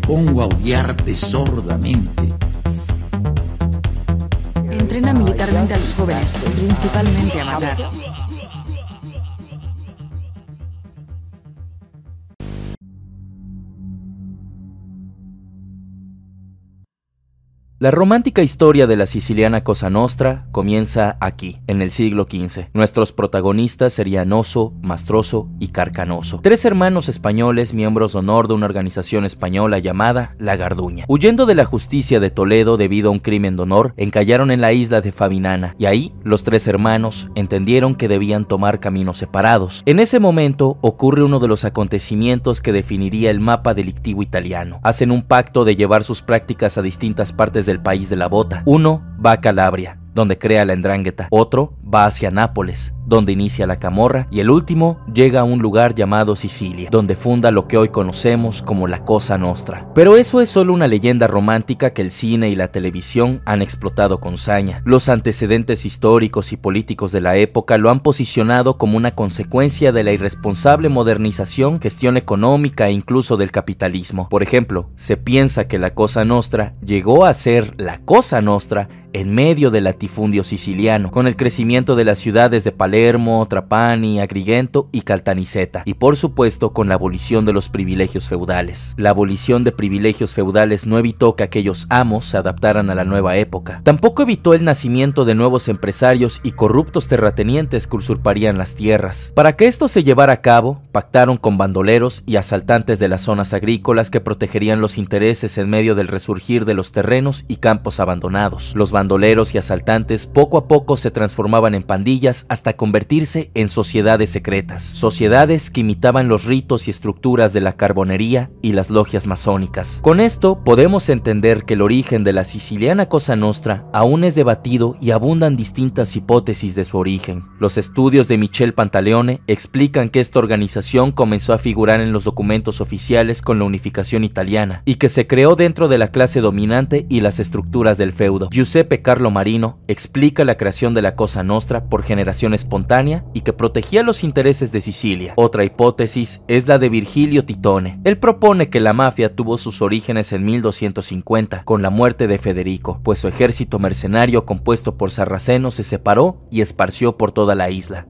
pongo a odiarte sordamente. Entrena militarmente a los jóvenes, principalmente a matar. La romántica historia de la siciliana Cosa Nostra comienza aquí, en el siglo XV. Nuestros protagonistas serían Oso, Mastroso y Carcanoso, tres hermanos españoles miembros de honor de una organización española llamada La Garduña. Huyendo de la justicia de Toledo debido a un crimen de honor, encallaron en la isla de Fabinana y ahí los tres hermanos entendieron que debían tomar caminos separados. En ese momento ocurre uno de los acontecimientos que definiría el mapa delictivo italiano. Hacen un pacto de llevar sus prácticas a distintas partes de del país de la bota. Uno va a Calabria, donde crea la Endrangheta. Otro va hacia Nápoles, donde inicia la camorra, y el último llega a un lugar llamado Sicilia, donde funda lo que hoy conocemos como la Cosa Nostra. Pero eso es solo una leyenda romántica que el cine y la televisión han explotado con saña. Los antecedentes históricos y políticos de la época lo han posicionado como una consecuencia de la irresponsable modernización, gestión económica e incluso del capitalismo. Por ejemplo, se piensa que la Cosa Nostra llegó a ser la Cosa Nostra en medio del latifundio siciliano, con el crecimiento de las ciudades de Palermo, Palermo, Trapani, Agrigento y Caltaniceta, y por supuesto con la abolición de los privilegios feudales. La abolición de privilegios feudales no evitó que aquellos amos se adaptaran a la nueva época. Tampoco evitó el nacimiento de nuevos empresarios y corruptos terratenientes que usurparían las tierras. Para que esto se llevara a cabo, pactaron con bandoleros y asaltantes de las zonas agrícolas que protegerían los intereses en medio del resurgir de los terrenos y campos abandonados. Los bandoleros y asaltantes poco a poco se transformaban en pandillas hasta con convertirse en sociedades secretas, sociedades que imitaban los ritos y estructuras de la carbonería y las logias masónicas. Con esto podemos entender que el origen de la siciliana Cosa Nostra aún es debatido y abundan distintas hipótesis de su origen. Los estudios de Michel Pantaleone explican que esta organización comenzó a figurar en los documentos oficiales con la unificación italiana y que se creó dentro de la clase dominante y las estructuras del feudo. Giuseppe Carlo Marino explica la creación de la Cosa Nostra por generaciones espontánea y que protegía los intereses de Sicilia. Otra hipótesis es la de Virgilio Titone. Él propone que la mafia tuvo sus orígenes en 1250, con la muerte de Federico, pues su ejército mercenario compuesto por sarracenos se separó y esparció por toda la isla.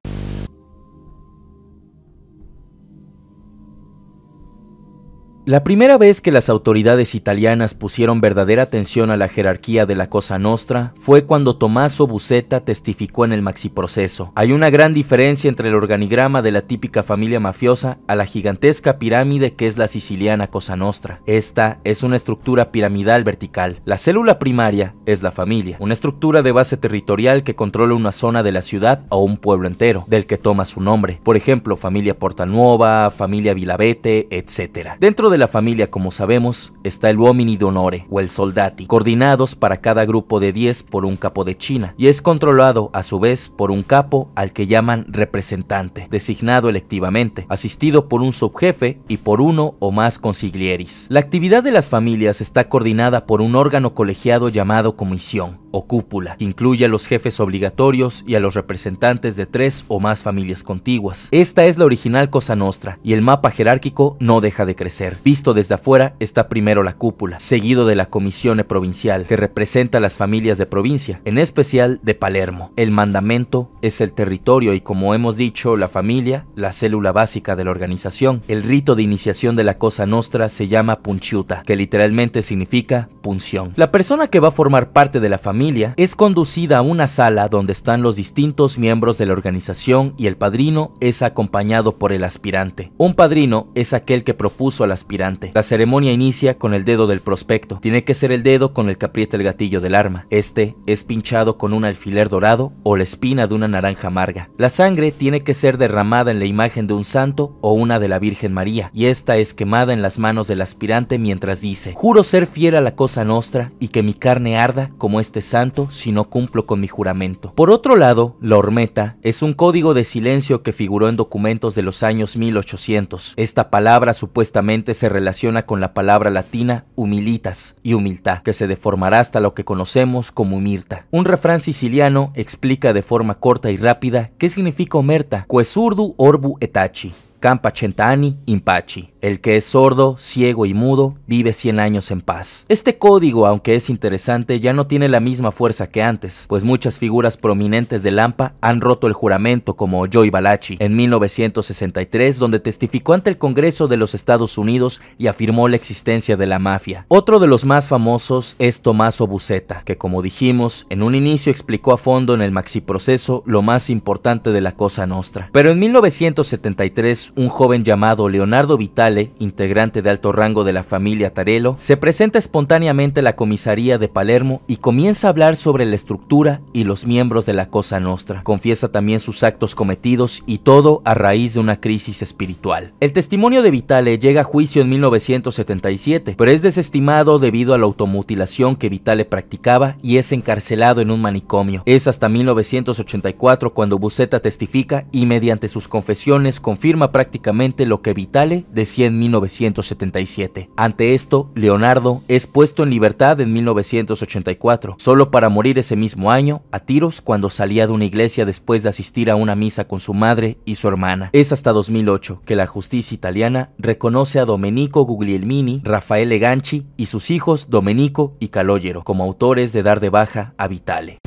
La primera vez que las autoridades italianas pusieron verdadera atención a la jerarquía de la Cosa Nostra fue cuando Tommaso Busetta testificó en el maxi proceso. Hay una gran diferencia entre el organigrama de la típica familia mafiosa a la gigantesca pirámide que es la siciliana Cosa Nostra. Esta es una estructura piramidal vertical. La célula primaria es la familia, una estructura de base territorial que controla una zona de la ciudad o un pueblo entero, del que toma su nombre. Por ejemplo, familia portanueva familia Vilavete, etc. Dentro de la familia, como sabemos, está el uomini d'onore o el soldati, coordinados para cada grupo de 10 por un capo de China, y es controlado a su vez por un capo al que llaman representante, designado electivamente, asistido por un subjefe y por uno o más consiglieris. La actividad de las familias está coordinada por un órgano colegiado llamado comisión, o cúpula, que incluye a los jefes obligatorios y a los representantes de tres o más familias contiguas. Esta es la original Cosa Nostra, y el mapa jerárquico no deja de crecer. Visto desde afuera está primero la cúpula, seguido de la Comisión Provincial, que representa a las familias de provincia, en especial de Palermo. El mandamento es el territorio y como hemos dicho, la familia, la célula básica de la organización. El rito de iniciación de la Cosa Nostra se llama Punciuta, que literalmente significa punción. La persona que va a formar parte de la familia es conducida a una sala donde están los distintos miembros de la organización y el padrino es acompañado por el aspirante. Un padrino es aquel que propuso al aspirante. La ceremonia inicia con el dedo del prospecto. Tiene que ser el dedo con el capriete del gatillo del arma. Este es pinchado con un alfiler dorado o la espina de una naranja amarga. La sangre tiene que ser derramada en la imagen de un santo o una de la Virgen María y esta es quemada en las manos del aspirante mientras dice, juro ser fiel a la cosa nostra y que mi carne arda como este santo si no cumplo con mi juramento. Por otro lado, la hormeta es un código de silencio que figuró en documentos de los años 1800. Esta palabra supuestamente se relaciona con la palabra latina humilitas y humildad, que se deformará hasta lo que conocemos como mirta. Un refrán siciliano explica de forma corta y rápida qué significa omerta, quesurdu orbu etachi, campa centani impachi. El que es sordo, ciego y mudo vive 100 años en paz. Este código, aunque es interesante, ya no tiene la misma fuerza que antes, pues muchas figuras prominentes de Lampa han roto el juramento como Joy Balachi en 1963, donde testificó ante el Congreso de los Estados Unidos y afirmó la existencia de la mafia. Otro de los más famosos es Tommaso Busetta, que como dijimos, en un inicio explicó a fondo en el maxi proceso lo más importante de la Cosa Nostra. Pero en 1973, un joven llamado Leonardo Vital integrante de alto rango de la familia Tarelo, se presenta espontáneamente a la comisaría de Palermo y comienza a hablar sobre la estructura y los miembros de la Cosa Nostra. Confiesa también sus actos cometidos y todo a raíz de una crisis espiritual. El testimonio de Vitale llega a juicio en 1977, pero es desestimado debido a la automutilación que Vitale practicaba y es encarcelado en un manicomio. Es hasta 1984 cuando Buceta testifica y mediante sus confesiones confirma prácticamente lo que Vitale decía en 1977. Ante esto, Leonardo es puesto en libertad en 1984, solo para morir ese mismo año a tiros cuando salía de una iglesia después de asistir a una misa con su madre y su hermana. Es hasta 2008 que la justicia italiana reconoce a Domenico Guglielmini, Raffaele Ganchi y sus hijos Domenico y Calogero como autores de dar de baja a Vitale.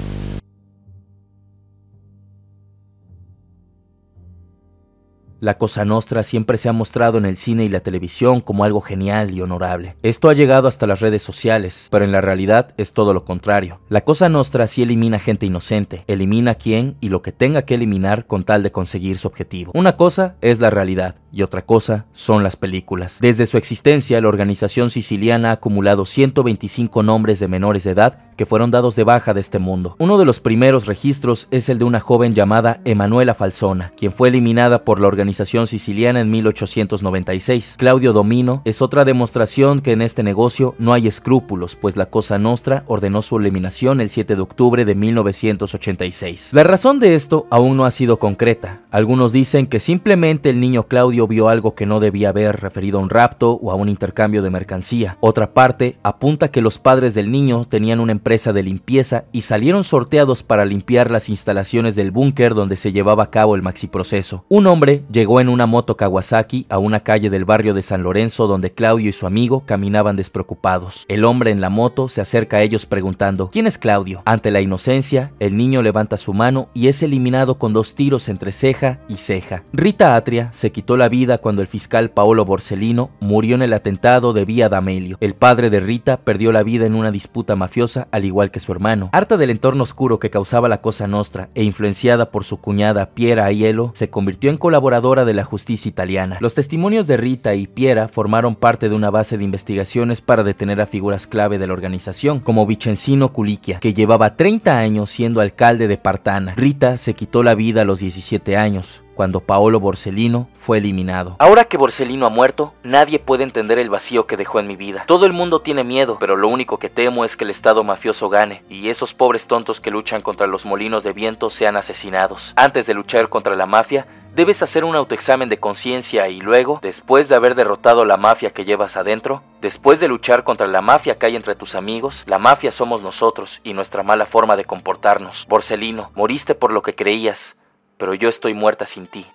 La Cosa Nostra siempre se ha mostrado en el cine y la televisión como algo genial y honorable. Esto ha llegado hasta las redes sociales, pero en la realidad es todo lo contrario. La Cosa Nostra sí elimina gente inocente, elimina quien y lo que tenga que eliminar con tal de conseguir su objetivo. Una cosa es la realidad y otra cosa son las películas. Desde su existencia, la organización siciliana ha acumulado 125 nombres de menores de edad que fueron dados de baja de este mundo. Uno de los primeros registros es el de una joven llamada Emanuela Falsona, quien fue eliminada por la organización siciliana en 1896. Claudio Domino es otra demostración que en este negocio no hay escrúpulos, pues la Cosa Nostra ordenó su eliminación el 7 de octubre de 1986. La razón de esto aún no ha sido concreta. Algunos dicen que simplemente el niño Claudio vio algo que no debía haber referido a un rapto o a un intercambio de mercancía. Otra parte apunta que los padres del niño tenían un empresa de limpieza y salieron sorteados para limpiar las instalaciones del búnker donde se llevaba a cabo el maxiproceso. Un hombre llegó en una moto Kawasaki a una calle del barrio de San Lorenzo donde Claudio y su amigo caminaban despreocupados. El hombre en la moto se acerca a ellos preguntando, ¿quién es Claudio? Ante la inocencia, el niño levanta su mano y es eliminado con dos tiros entre ceja y ceja. Rita Atria se quitó la vida cuando el fiscal Paolo Borsellino murió en el atentado de Vía D'Amelio. El padre de Rita perdió la vida en una disputa mafiosa al igual que su hermano. Harta del entorno oscuro que causaba la Cosa Nostra e influenciada por su cuñada Piera Aiello, se convirtió en colaboradora de la justicia italiana. Los testimonios de Rita y Piera formaron parte de una base de investigaciones para detener a figuras clave de la organización, como Vicencino Culiquia, que llevaba 30 años siendo alcalde de Partana. Rita se quitó la vida a los 17 años, cuando Paolo Borsellino fue eliminado. Ahora que Borsellino ha muerto, nadie puede entender el vacío que dejó en mi vida. Todo el mundo tiene miedo, pero lo único que temo es que el Estado mafioso gane y esos pobres tontos que luchan contra los molinos de viento sean asesinados. Antes de luchar contra la mafia, Debes hacer un autoexamen de conciencia y luego, después de haber derrotado la mafia que llevas adentro, después de luchar contra la mafia que hay entre tus amigos, la mafia somos nosotros y nuestra mala forma de comportarnos. ...Borsellino... moriste por lo que creías, pero yo estoy muerta sin ti.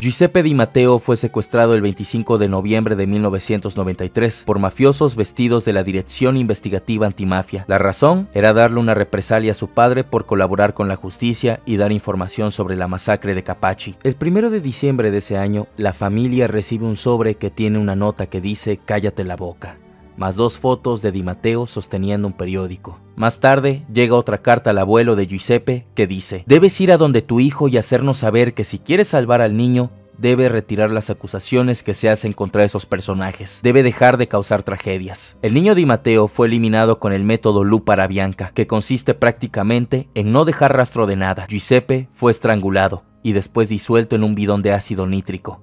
Giuseppe Di Matteo fue secuestrado el 25 de noviembre de 1993 por mafiosos vestidos de la Dirección Investigativa Antimafia. La razón era darle una represalia a su padre por colaborar con la justicia y dar información sobre la masacre de Capachi. El 1 de diciembre de ese año, la familia recibe un sobre que tiene una nota que dice Cállate la boca más dos fotos de Di Mateo sosteniendo un periódico. Más tarde llega otra carta al abuelo de Giuseppe que dice, debes ir a donde tu hijo y hacernos saber que si quieres salvar al niño, debe retirar las acusaciones que se hacen contra esos personajes. Debe dejar de causar tragedias. El niño Di Mateo fue eliminado con el método Lu para Bianca, que consiste prácticamente en no dejar rastro de nada. Giuseppe fue estrangulado y después disuelto en un bidón de ácido nítrico.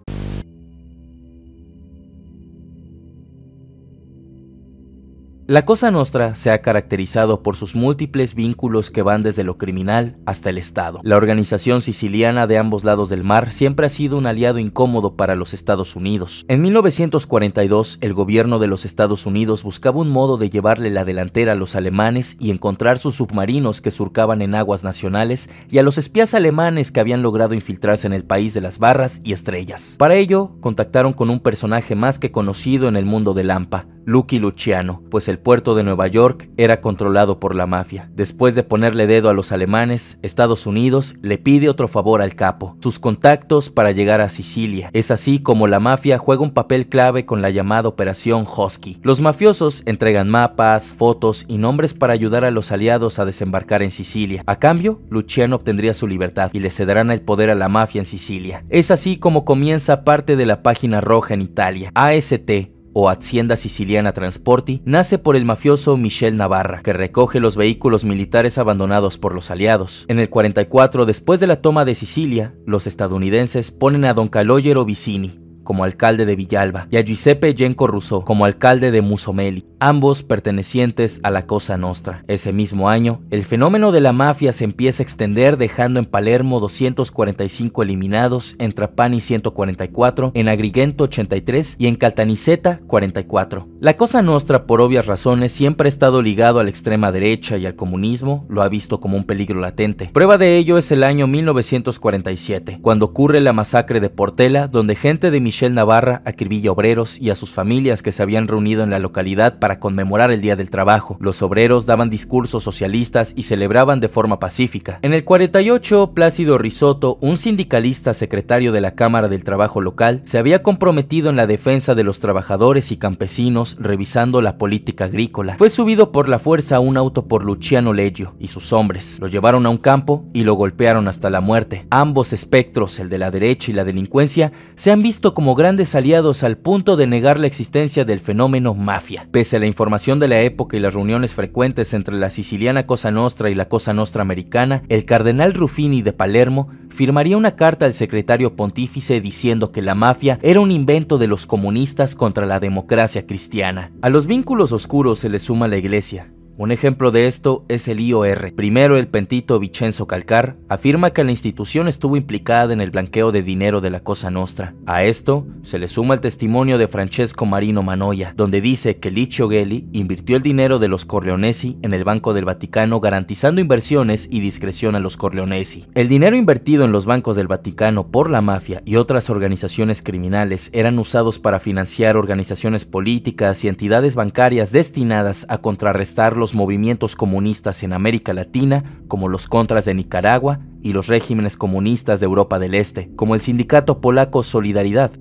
La Cosa Nostra se ha caracterizado por sus múltiples vínculos que van desde lo criminal hasta el Estado. La organización siciliana de ambos lados del mar siempre ha sido un aliado incómodo para los Estados Unidos. En 1942, el gobierno de los Estados Unidos buscaba un modo de llevarle la delantera a los alemanes y encontrar sus submarinos que surcaban en aguas nacionales y a los espías alemanes que habían logrado infiltrarse en el país de las barras y estrellas. Para ello, contactaron con un personaje más que conocido en el mundo de Lampa, Lucky Luciano, pues el puerto de Nueva York era controlado por la mafia. Después de ponerle dedo a los alemanes, Estados Unidos le pide otro favor al capo, sus contactos para llegar a Sicilia. Es así como la mafia juega un papel clave con la llamada Operación Hosky. Los mafiosos entregan mapas, fotos y nombres para ayudar a los aliados a desembarcar en Sicilia. A cambio, Luciano obtendría su libertad y le cederán el poder a la mafia en Sicilia. Es así como comienza parte de la página roja en Italia. AST o Hacienda Siciliana Transporti, nace por el mafioso Michel Navarra, que recoge los vehículos militares abandonados por los aliados. En el 44, después de la toma de Sicilia, los estadounidenses ponen a don Calogero Vicini como alcalde de Villalba y a Giuseppe Genco Rousseau como alcalde de Musomeli ambos pertenecientes a la Cosa Nostra. Ese mismo año, el fenómeno de la mafia se empieza a extender dejando en Palermo 245 eliminados, en Trapani 144, en Agrigento 83 y en Caltaniceta 44. La Cosa Nostra, por obvias razones, siempre ha estado ligado a la extrema derecha y al comunismo, lo ha visto como un peligro latente. Prueba de ello es el año 1947, cuando ocurre la masacre de Portela, donde gente de Michelle Navarra acribilla obreros y a sus familias que se habían reunido en la localidad para para conmemorar el Día del Trabajo. Los obreros daban discursos socialistas y celebraban de forma pacífica. En el 48, Plácido Risotto, un sindicalista secretario de la Cámara del Trabajo local, se había comprometido en la defensa de los trabajadores y campesinos revisando la política agrícola. Fue subido por la fuerza a un auto por Luciano Leggio y sus hombres. Lo llevaron a un campo y lo golpearon hasta la muerte. Ambos espectros, el de la derecha y la delincuencia, se han visto como grandes aliados al punto de negar la existencia del fenómeno mafia. Pese la información de la época y las reuniones frecuentes entre la siciliana Cosa Nostra y la Cosa Nostra americana, el cardenal Ruffini de Palermo firmaría una carta al secretario pontífice diciendo que la mafia era un invento de los comunistas contra la democracia cristiana. A los vínculos oscuros se le suma la iglesia, un ejemplo de esto es el IOR. Primero, el pentito Vincenzo Calcar afirma que la institución estuvo implicada en el blanqueo de dinero de la Cosa Nostra. A esto se le suma el testimonio de Francesco Marino Manoia, donde dice que Licio Gelli invirtió el dinero de los Corleonesi en el Banco del Vaticano garantizando inversiones y discreción a los Corleonesi. El dinero invertido en los bancos del Vaticano por la mafia y otras organizaciones criminales eran usados para financiar organizaciones políticas y entidades bancarias destinadas a contrarrestar los movimientos comunistas en América Latina, como los contras de Nicaragua y los regímenes comunistas de Europa del Este, como el sindicato polaco Solidaridad.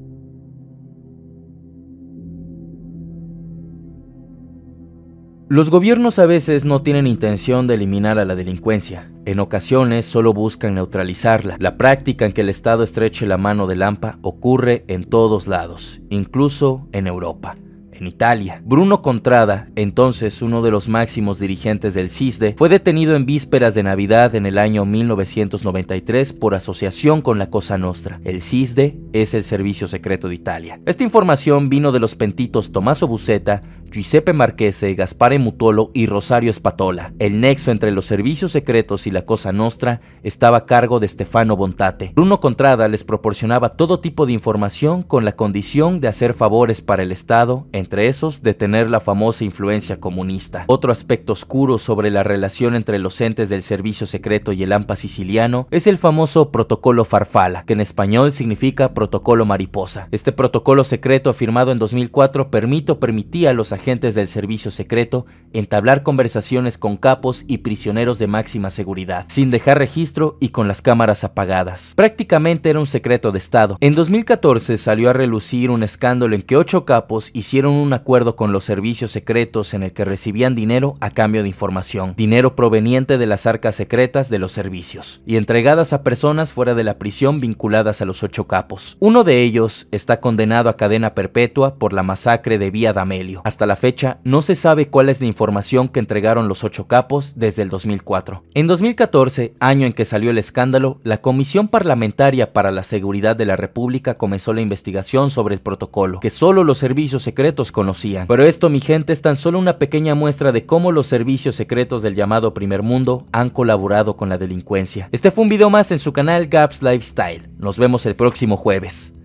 Los gobiernos a veces no tienen intención de eliminar a la delincuencia, en ocasiones solo buscan neutralizarla. La práctica en que el Estado estreche la mano de lampa ocurre en todos lados, incluso en Europa en Italia. Bruno Contrada, entonces uno de los máximos dirigentes del CISDE, fue detenido en vísperas de Navidad en el año 1993 por asociación con la Cosa Nostra. El CISDE es el Servicio Secreto de Italia. Esta información vino de los pentitos Tommaso Busetta, Giuseppe Marchese, Gaspare Mutolo y Rosario Spatola. El nexo entre los servicios secretos y la Cosa Nostra estaba a cargo de Stefano Bontate. Bruno Contrada les proporcionaba todo tipo de información con la condición de hacer favores para el Estado en entre esos de tener la famosa influencia comunista. Otro aspecto oscuro sobre la relación entre los entes del servicio secreto y el AMPA siciliano es el famoso protocolo Farfala, que en español significa protocolo mariposa. Este protocolo secreto firmado en 2004 permito permitía a los agentes del servicio secreto entablar conversaciones con capos y prisioneros de máxima seguridad, sin dejar registro y con las cámaras apagadas. Prácticamente era un secreto de Estado. En 2014 salió a relucir un escándalo en que ocho capos hicieron un acuerdo con los servicios secretos en el que recibían dinero a cambio de información, dinero proveniente de las arcas secretas de los servicios, y entregadas a personas fuera de la prisión vinculadas a los ocho capos. Uno de ellos está condenado a cadena perpetua por la masacre de Vía D'Amelio. Hasta la fecha, no se sabe cuál es la información que entregaron los ocho capos desde el 2004. En 2014, año en que salió el escándalo, la Comisión Parlamentaria para la Seguridad de la República comenzó la investigación sobre el protocolo, que solo los servicios secretos conocían. Pero esto, mi gente, es tan solo una pequeña muestra de cómo los servicios secretos del llamado primer mundo han colaborado con la delincuencia. Este fue un video más en su canal Gaps Lifestyle. Nos vemos el próximo jueves.